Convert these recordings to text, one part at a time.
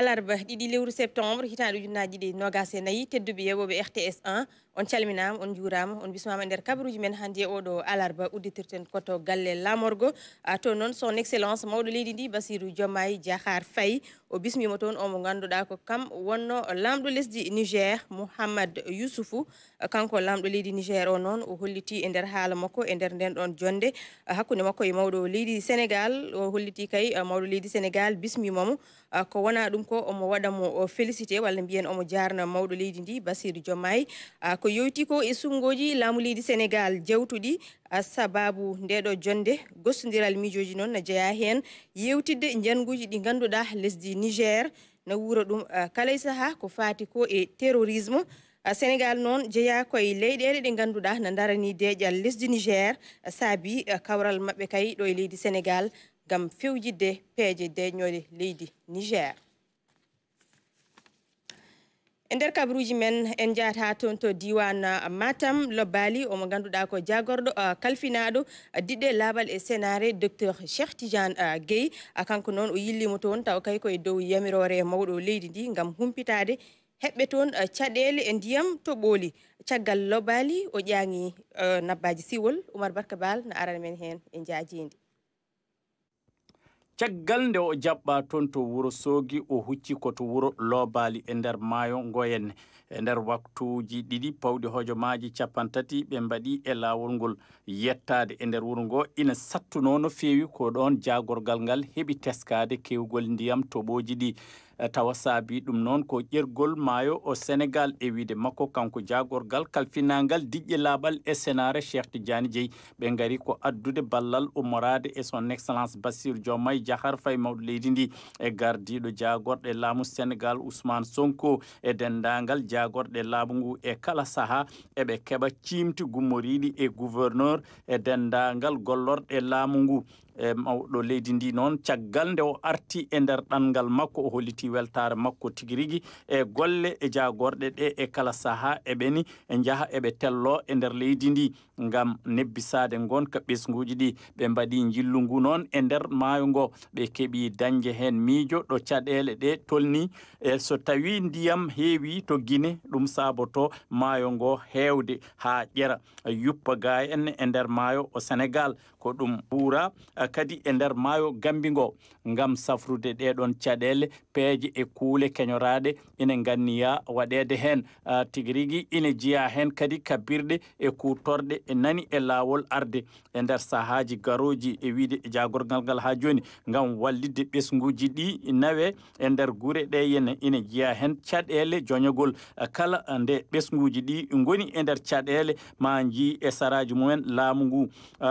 alarba ɗiɗi lewru septembre hitande ujunnaji ɗi nogas e nayyi tedduɓe yewɓoɓe rts 1 on calminama on juurama on bismama e nder kabaruji men hande e oɗo alarba udditirten koto galle lamorgo to noon son excellence mawɗo leydi ndi basirou diomaye diahar fayi o bismima toon omo ganduɗa ko kam wonno lamɗo lesdi nigér mouhammad yousufu kanko lamɗo leydi nigér o noon o holliti e nder haala makko e nder nden ɗon jonde hakkude makko e mawɗo leydi sénégal o holliti kay mawɗo leydi sénégal bismimamo Ah, ko wona ɗum ko omo waɗamo félicité walla mbiyen omo jarna mawɗo leydi ndi basiru jomay ah, ko yewti ko e sumgoji laamu leydi sénégal jawtuɗi ah, sababu ndeɗo jonde gostodiral mijoji noon ne jeeya hen yewtidde janguji ɗi ganduɗa lesdi niger ne wuura ɗum kala e saaha ko faati ko e terrorisme sénégal noon jeeya koye leyɗele ɗe ganduɗa ne darani deeƴal lesdi niger saabi kawral mabɓe kay ɗo e leydi sénégal gam fewjidde peeje deñoɗe leydi niger e nder kabaruji men en jaata toon to diwan matam lobbali omo ganduɗa ko jagorɗo kalfinaɗo diɗɗe laaɓal e sénare docteur cheikh tijan guey kanko noon o yillimo toon taw kay koye dow yamirore e mawɗo leydi ndi gam humpitade heɓɓe toon caɗele e ndiyam toɓoli caggal lobbali o ƴaagi nabbaji siwol oumar barka bal no arana men hen e jajidi caggal nde o jaɓɓa toon to wuro soogi o hucci koto wuro loobaali e nder maayo ngoyenne e nder waktuuji ɗiɗi pawɗi hojo maaji capan tati ɓe mbaɗi e laawol ngol yettaade e nder wuro ngo ina sattunoo no feewi ko ɗoon jaagorgal ngal heɓi teskaade keewgol ndiyam toɓooji ɗi tawa saabi ɗum noon ko ƴergol maayo o sénégal e wiide makko kanko jagorgal kalfinagal diƴƴe laaɓal e snare cheikh tidiani dieyi ɓe gari ko addude ballal umorade e son excellence bassir jomay diahar fay mawɗo leydi ndi e gardiɗo jagorɗe laamu sénégal ousmane sonko e dendagal jagorɗe laamu ngu e kala saaha eɓe keɓa cimti gummoriɗi e gouverneur e dendagal gollorɗe laamu ngu E mawɗo leydi ndi noon caggal nde o arti e nder ɗanngal makko o holliti weltare makko tigi rigi e golle e jagorɗe ɗe e kala saha eɓe ni e jaaha eɓe tello e nder leydi ndi ngam nebbisade gonka ɓesguji ɗi ɓe mbaɗi jillu ngu noon e nder maayo ngo ɓe keeɓi dañde hen miijo ɗo caɗele ɗe tolni e so tawi ndiyam heewi to guine ɗum saboto maayo ngo heewde haa ƴera yuppa gaa enne e nder maayo o sénégal ko ɗum ɓuura kadi e nder maayo gambingo ngam safrude ɗeɗon caɗele peeje e kuule keñoraaɗe ine nganniya waɗede heen tigi rigi ine jiya heen kadi kabbirɗe e kuutorɗe e nani e laawol arde e nder sahaaji garoji e wiide e jagorgal ngal haa jooni ngam wallidde ɓesnguji ɗi nawe e nder gure ɗe yene ine jiya heen caɗele joñogol kala nde ɓesnguji ɗi goni e nder caɗele ma jii e saraji mumen laamu ngu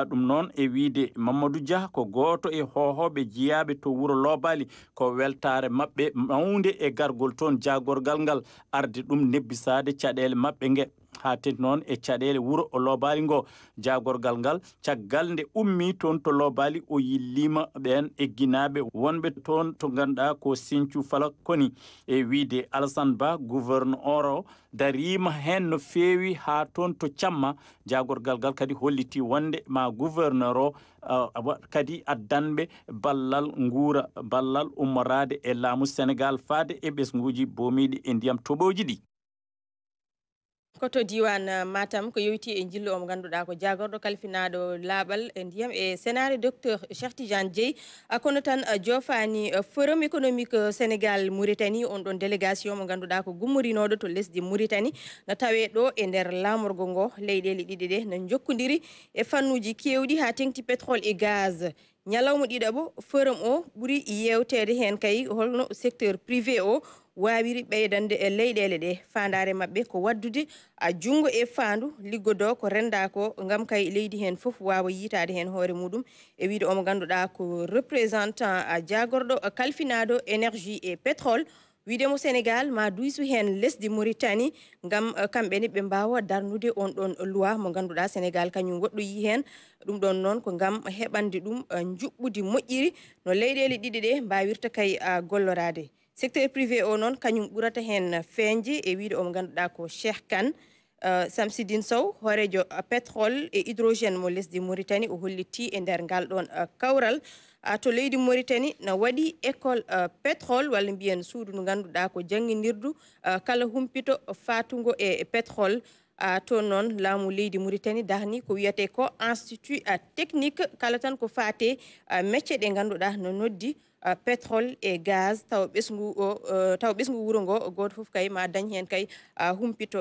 ɗum noon e wiide mamadou dia ko goto e hohoɓe jeeyaɓe to wuuro lobali ko weltare mabɓe mawde e gargol toon jagorgal ngal arde ɗum nebbisade caɗele mabɓe nge ha tenti noon e caɗele wuuro o lobali ngo jagorgal ngal caggal nde ummi toon to lobali o yillima ɓen egginaɓe wonɓe toon to ganduɗa ko sincu fala koni e wiide alassane ba gouverne or o darima hen no fewi ha toon to camma jagorgal ngal kadi holliti wonde ma gouverneur o kadi addanɓe ballal guura ballal ummorade e laamu sénégal faade e ɓesguji bomiɗe e ndiyam toɓoji ɗi koto diwan eh, matam ko yewti e jillu omo ganduɗa ko jagorɗo kalfinaɗo laaɓal e eh, ndiyam e sénari docteur chertijan dieyi eh, kono tan jofani forum économique sénégal mauritani on ɗon délégation mo ganduɗa ko gummorinoɗo to lesdi mauritani no tawe ɗo e nder lamorgo ngo leyɗele ɗiɗi ɗe no jokkodiri e fannuji kewɗi ha tengti pétrole et gaz ñalawma ɗiɗa bo forum o ɓuuri yewtede hen kayi holno secteur privé o wawiri ɓeydande e leyɗele ɗe fandare mabɓe ko waddude a junggo e fandu liggodo ko renda ko gam kay leydi hen foof wawa yitade hen hoore muɗum e wiide omo ganduɗa ko représentant jagorɗo kalfinado énergie et pétrole wiidemo sénégal ma duysu hen lesdi mauritani gam eh, kamɓe ni ɓe mbawa darnude on ɗon loi mo ganduɗa sénégal kañum woɗɗoyi hen ɗum ɗon noon ko gam heɓande ɗum eh, juɓɓudi moƴƴiri no leyɗele ɗiɗi ɗe mbawirta kay eh, gollorade secteur privé o noon kañum ɓurata hen feñde e wiide omo ganduɗa ko cheikh kane samsidine sow hoorejo pétrole e hydrogène mo lesdi mauritani o holliti e nder ngal ɗon kawral uh, Ah, to leydi maritani na waɗi école uh, pétrole walla mbiyen suudu ndu ngannduɗaa ko jangidirdu uh, ah, kala humpito fatugo e pétrole uh, to noon laamu leydi maritani darni ko wiyete ko institut uh, technique kala tan ko faate uh, métier ɗe ngannduɗaa no noddi Euh, pétrole et gaz taw ɓesgu o taw ɓesgu wuro ngo kay ma dañ hen kay humpito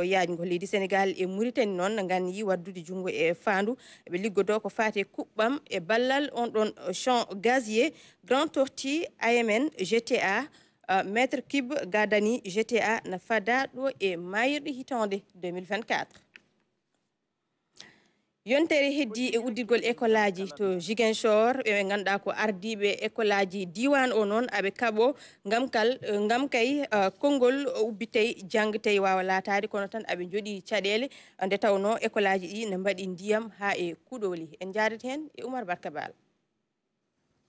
leydi sénégal e non, ngani ganyi waddude jungo e fandu Beligodok liggodo ko fate e ballal on champ gazier grand torti amn gta euh, maître Kib gadani gta na fada do e mayirɗe hitande 2024 yontere heddi e uddirgol école aji to jugen shor ɓeɓe ganduɗa ko ardiɓe école aji diwan o noon aɓe kaɓo gam kal eh, gam kay eh, konngol ubbitey jangtey wawa latade kono tan aɓe jooɗi caɗele nde tawno école aji ɗi ne mbaɗi ndiyam ha e kuuɗoli en jadat hen e oumar barka bala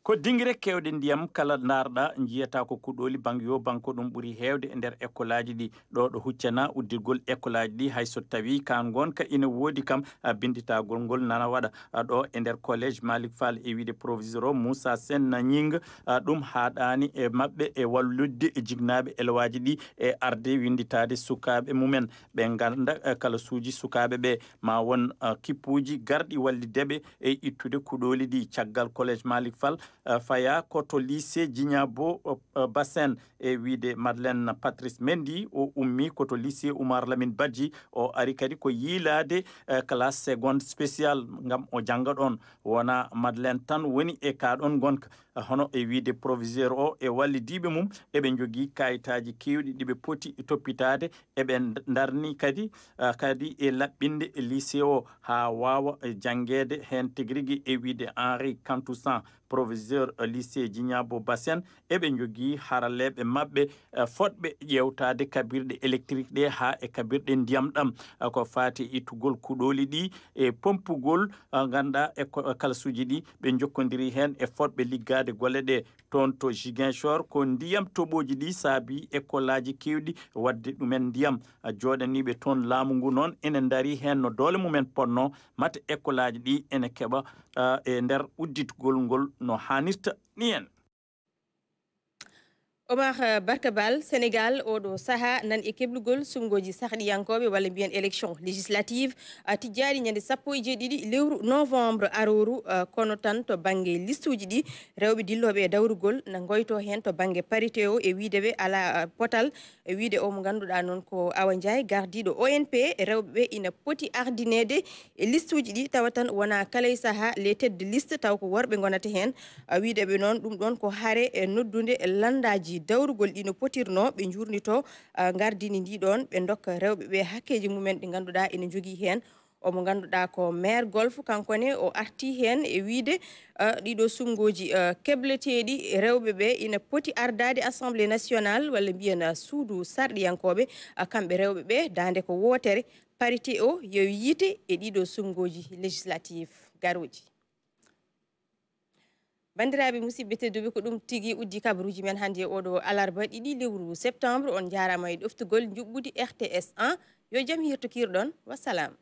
ko dingire kewɗe ndiyam kala darɗa jiyata ko kuɗoli banque yo banque ko ɗum ɓuuri hewde e nder école aji ɗi ɗo ɗo huccana uddirgol école aji ɗi hayso tawi kan gonka ina woodi kam binditagol ngol nana waɗa ɗo e nder collège malik fall e wiide proviseur o moussa sen nañinga ɗum haɗani e mabɓe e walludde e jignaɓe élowaji ɗi e arde winditade sukaɓe mumen ɓe ganda e kala suuji sukaɓe ɓe ma won kippuji garɗi wallideɓe e ittude kuɗoli ɗi caggal collège malik fall Euh, faya koto lycé jiñabo euh, euh, bassin e wiide madeleine patrice mendi o ummi koto lycé oumar lamine badji o ari kadi ko yiilade classe seconde spécial gam o janga ɗon wona madeleine tan woni e kaɗon gonka hono e wiide proviseur o e wallidiɓe mum eɓe jogui kayitaji kewɗi ɗiɓe pooti toppitade eɓe darni kadi kadi e laɓɓinde lycée o ha wawa e jangguede hen tiguirigui e wiide henri cantousan proviseur e, lycée jignabo bassin eɓe jogui haralleɓe mabɓe fodɓe ƴewtade kabirɗe électrique ɗe ha e kabirɗe ndiyam ɗam e, ko fati ittugol kuɗoli ɗi e pompugol ganduɗa e kalasuji ɗi ɓe jokkodiri hen e fodɓe liggade yaade golle ɗe toon to jiguinchor ko ndiyam toɓoji ɗi saabi école aji kewɗi wadde ɗumen ndiyam joɗaniɓe toon laamu ngu noon ene daari hen no doole mumen ponno mata école aji ɗi ene keeɓa e nder udditgol ngol no hannirta ni en omar euh, Barkabal, sénégal Odo Saha, nan e keblugol sumgoji sahɗiyankoɓe walla mbiyen élection législative tijjaɗi ñande de e jeeɗiɗi lewru novembre aroru euh, kono tan to banggue liste uji ɗi rewɓe Pariteo, e na hen to parité e ala euh, potal e wiide o mo Danonko Awanjai, ko awa ndiaye onp rewɓeɓe ina poti ardinede e liste Tawatan, Wana tawa tan les de liste taw ko hen wiideɓe non, ɗum e landaji dawrugol ɗino potirno ɓe jurnito gardini ndiɗon ɓe dokka rewɓe ɓe hakkeji mumen ɗi ganduɗa ene jogui hen omo ganduɗa ko maire golf kankone o arti hen e wiide ɗiɗo sumgoji kebleteɗi rewɓe ɓe ina poti ardade assemblé national walla mbiyen suudu sarɗiyankoɓe kamɓe rewɓe ɓe dande ko wotere parité o yo yiite e ɗiɗo sumgoji législatif garoji bandiraɓe musidɓe tedduɓe ko ɗum tigui uddi kabaruji men hannde e oɗo alarba ɗiɗi lewru septembre on jarama e ɗoftugol juɓɓudi rts 1 yo jaam hirtokirɗon wassalam